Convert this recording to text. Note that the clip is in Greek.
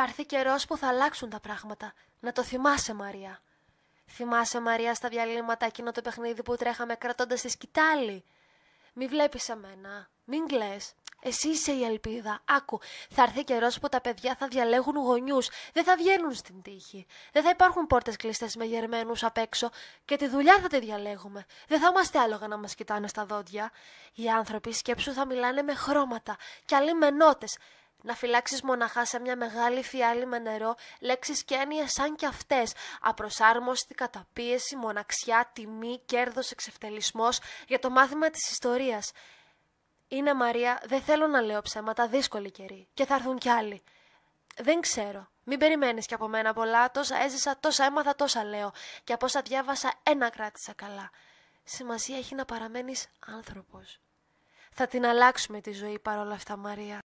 Θα έρθει καιρός που θα αλλάξουν τα πράγματα. Να το θυμάσαι, Μαρία. Θυμάσαι, Μαρία, στα διαλύματα εκείνο το παιχνίδι που τρέχαμε κρατώντας τη σκητάλη. Μη βλέπεις εμένα. Μην κλε. Εσύ είσαι η ελπίδα. Άκου, θα έρθει καιρός που τα παιδιά θα διαλέγουν γονιούς. Δεν θα βγαίνουν στην τύχη. Δεν θα υπάρχουν πόρτες κλειστές με γερμένους απ' έξω. Και τη δουλειά θα τη διαλέγουμε. Δεν θα είμαστε άλογα να μας κοιτάνε στα δόντια. Οι άνθρωποι σκέψου θα μιλάνε με χρώματα. Κι άλλοι με νότες να φυλάξεις μοναχά σε μια μεγάλη φιάλη με νερό λέξεις και έννοιες σαν κι αυτές. Απροσάρμοστη καταπίεση, μοναξιά, τιμή, κέρδος, εξευτελισμός για το μάθημα της ιστορίας. Είναι Μαρία, δεν θέλω να λέω ψέματα, δύσκολη καιρή και θα έρθουν κι άλλοι. Δεν ξέρω. Μην περιμένεις κι από μένα πολλά, τόσα έζησα, τόσα έμαθα, τόσα λέω και από όσα διάβασα ένα κράτησα καλά. Σημασία έχει να παραμένεις άνθρωπος. Θα την αλλάξουμε τη ζωή παρόλα αυτά, Μαρία.